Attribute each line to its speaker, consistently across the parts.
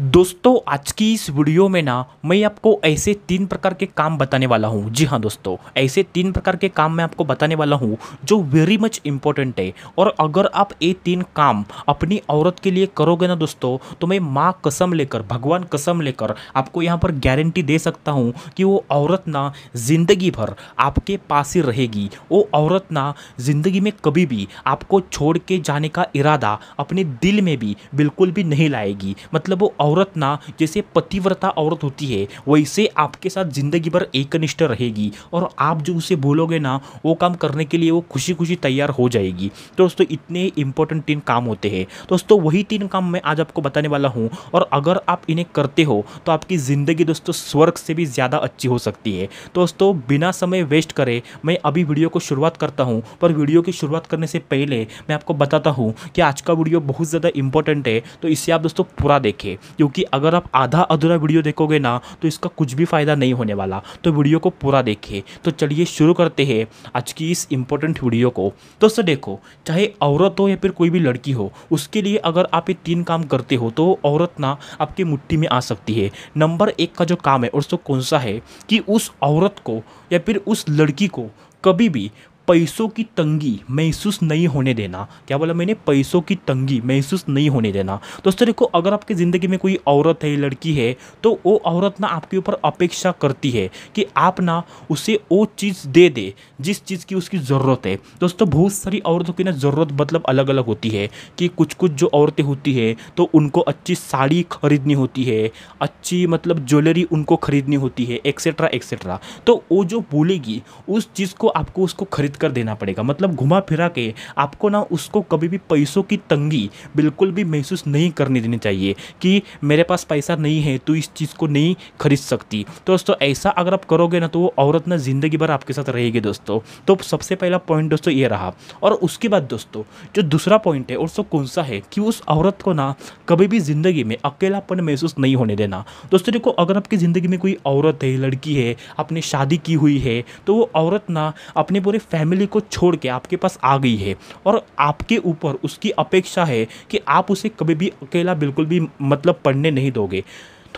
Speaker 1: दोस्तों आज की इस वीडियो में ना मैं आपको ऐसे तीन प्रकार के काम बताने वाला हूँ जी हाँ दोस्तों ऐसे तीन प्रकार के काम मैं आपको बताने वाला हूँ जो वेरी मच इम्पोर्टेंट है और अगर आप ये तीन काम अपनी औरत के लिए करोगे ना दोस्तों तो मैं माँ कसम लेकर भगवान कसम लेकर आपको यहाँ पर गारंटी दे सकता हूँ कि वो औरत ना ज़िंदगी भर आपके पास ही रहेगी वो औरत ना ज़िंदगी में कभी भी आपको छोड़ के जाने का इरादा अपने दिल में भी बिल्कुल भी नहीं लाएगी मतलब वो औरत ना जैसे पतिव्रता औरत होती है वैसे आपके साथ ज़िंदगी भर एकनिष्ठ रहेगी और आप जो उसे बोलोगे ना वो काम करने के लिए वो खुशी खुशी तैयार हो जाएगी तो दोस्तों इतने इंपॉर्टेंट तीन काम होते हैं दोस्तों वही तीन काम मैं आज आपको बताने वाला हूँ और अगर आप इन्हें करते हो तो आपकी ज़िंदगी दोस्तों स्वर्ग से भी ज़्यादा अच्छी हो सकती है दोस्तों बिना समय वेस्ट करे मैं अभी वीडियो को शुरुआत करता हूँ पर वीडियो की शुरुआत करने से पहले मैं आपको बताता हूँ कि आज का वीडियो बहुत ज़्यादा इंपॉर्टेंट है तो इसे आप दोस्तों पूरा देखें क्योंकि अगर आप आधा अधूरा वीडियो देखोगे ना तो इसका कुछ भी फ़ायदा नहीं होने वाला तो वीडियो को पूरा देखिए तो चलिए शुरू करते हैं आज की इस इम्पोर्टेंट वीडियो को तो सर देखो चाहे औरत हो या फिर कोई भी लड़की हो उसके लिए अगर आप ये तीन काम करते हो तो औरत ना आपकी मुट्ठी में आ सकती है नंबर एक का जो काम है और सो कौन सा है कि उस औरत को या फिर उस लड़की को कभी भी पैसों की तंगी महसूस नहीं होने देना क्या बोला मैंने पैसों की तंगी महसूस नहीं होने देना दोस्तों देखो अगर आपकी ज़िंदगी में कोई औरत है लड़की है तो वो औरत ना आपके ऊपर अपेक्षा करती है कि आप ना उसे वो चीज़ दे दे जिस चीज़ की उसकी ज़रूरत है दोस्तों तो बहुत सारी औरतों की ना ज़रूरत मतलब अलग अलग होती है कि कुछ कुछ जो औरतें होती है तो उनको अच्छी साड़ी खरीदनी होती है अच्छी मतलब ज्वेलरी उनको खरीदनी होती है एक्सेट्रा एक्सेट्रा तो वो जो बोलेगी उस चीज़ को आपको उसको खरीद खरीद कर देना पड़ेगा मतलब घुमा फिरा के आपको ना उसको कभी भी पैसों की तंगी बिल्कुल भी महसूस नहीं करने देनी चाहिए कि मेरे पास पैसा नहीं है तो इस चीज़ को नहीं खरीद सकती तो दोस्तों ऐसा अगर आप करोगे ना तो वो औरत ना ज़िंदगी भर आपके साथ रहेगी दोस्तों तो सबसे पहला पॉइंट दोस्तों ये रहा और उसके बाद दोस्तों जो दूसरा पॉइंट है और सो कौन सा है कि उस औरत को ना कभी भी ज़िंदगी में अकेलापन महसूस नहीं होने देना दोस्तों देखो अगर आपकी ज़िंदगी में कोई औरत है लड़की है आपने शादी की हुई है तो वो औरत ना अपने पूरे फैमिली फैमिली को छोड़ के आपके पास आ गई है और आपके ऊपर उसकी अपेक्षा है कि आप उसे कभी भी अकेला बिल्कुल भी मतलब पढ़ने नहीं दोगे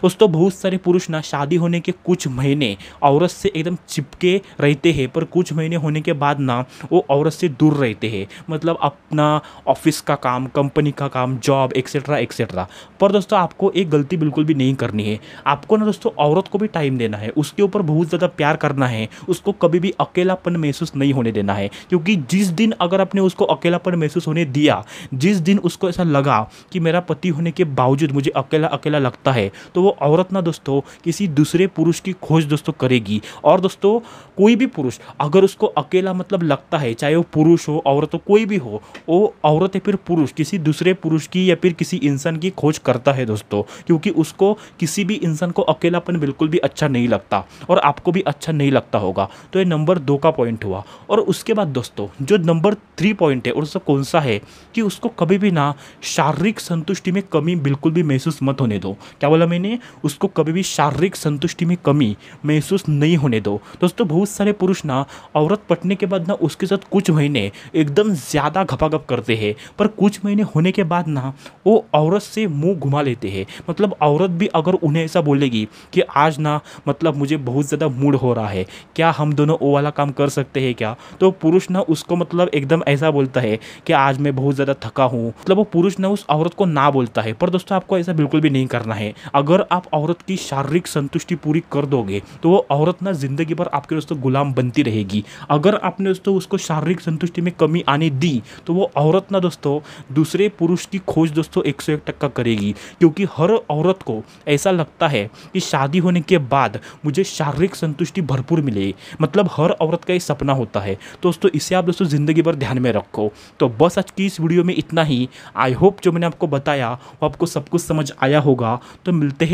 Speaker 1: दोस्तों बहुत सारे पुरुष ना शादी होने के कुछ महीने औरत से एकदम चिपके रहते हैं पर कुछ महीने होने के बाद ना वो औरत से दूर रहते हैं मतलब अपना ऑफिस का काम कंपनी का काम जॉब एक्सेट्रा एक्सेट्रा पर दोस्तों आपको एक गलती बिल्कुल भी नहीं करनी है आपको ना दोस्तों औरत को भी टाइम देना है उसके ऊपर बहुत ज़्यादा प्यार करना है उसको कभी भी अकेलापन महसूस नहीं होने देना है क्योंकि जिस दिन अगर आपने उसको अकेलापन महसूस होने दिया जिस दिन उसको ऐसा लगा कि मेरा पति होने के बावजूद मुझे अकेला अकेला लगता है तो वो औरत ना दोस्तों किसी दूसरे पुरुष की खोज दोस्तों करेगी और दोस्तों कोई भी पुरुष अगर उसको अकेला मतलब लगता है चाहे वो पुरुष हो औरत हो कोई भी हो वो औरत या फिर पुरुष किसी दूसरे पुरुष की या फिर किसी इंसान की खोज करता है दोस्तों क्योंकि उसको किसी भी इंसान को अकेलापन बिल्कुल भी अच्छा नहीं लगता और आपको भी अच्छा नहीं लगता होगा तो ये नंबर दो का पॉइंट हुआ और उसके बाद दोस्तों जो नंबर थ्री पॉइंट है और उसका कौन सा है कि उसको कभी भी ना शारीरिक संतुष्टि में कमी बिल्कुल भी महसूस मत होने दो क्या बोला मैंने में उसको कभी भी शारीरिक संतुष्टि में कमी महसूस नहीं होने दो दोस्तों बहुत सारे पुरुष ना औरत पटने के बाद ना उसके साथ कुछ महीने एकदम ज़्यादा घपाघप करते हैं पर कुछ महीने होने के बाद ना वो औरत से मुंह घुमा लेते हैं मतलब औरत भी अगर उन्हें ऐसा बोलेगी कि आज ना मतलब मुझे बहुत ज़्यादा मूड हो रहा है क्या हम दोनों वो वाला काम कर सकते हैं क्या तो पुरुष ना उसको मतलब एकदम ऐसा बोलता है कि आज मैं बहुत ज़्यादा थका हूँ मतलब वो पुरुष ना उस औरत को ना बोलता है पर दोस्तों आपको ऐसा बिल्कुल भी नहीं करना है अगर आप औरत की शारीरिक संतुष्टि पूरी कर दोगे तो वो औरत ना ज़िंदगी भर आपके दोस्तों गुलाम बनती रहेगी अगर आपने दोस्तों उसको शारीरिक संतुष्टि में कमी आने दी तो वो औरत ना दोस्तों दूसरे पुरुष की खोज दोस्तों एक सौ एक टक्का करेगी क्योंकि हर औरत को ऐसा लगता है कि शादी होने के बाद मुझे शारीरिक संतुष्टि भरपूर मिलेगी मतलब हर औरत का एक सपना होता है तो दोस्तों इसे आप दोस्तों ज़िंदगी भर ध्यान में रखो तो बस आज की इस वीडियो में इतना ही आई होप जो मैंने आपको बताया वो आपको सब कुछ समझ आया होगा तो मिलते हैं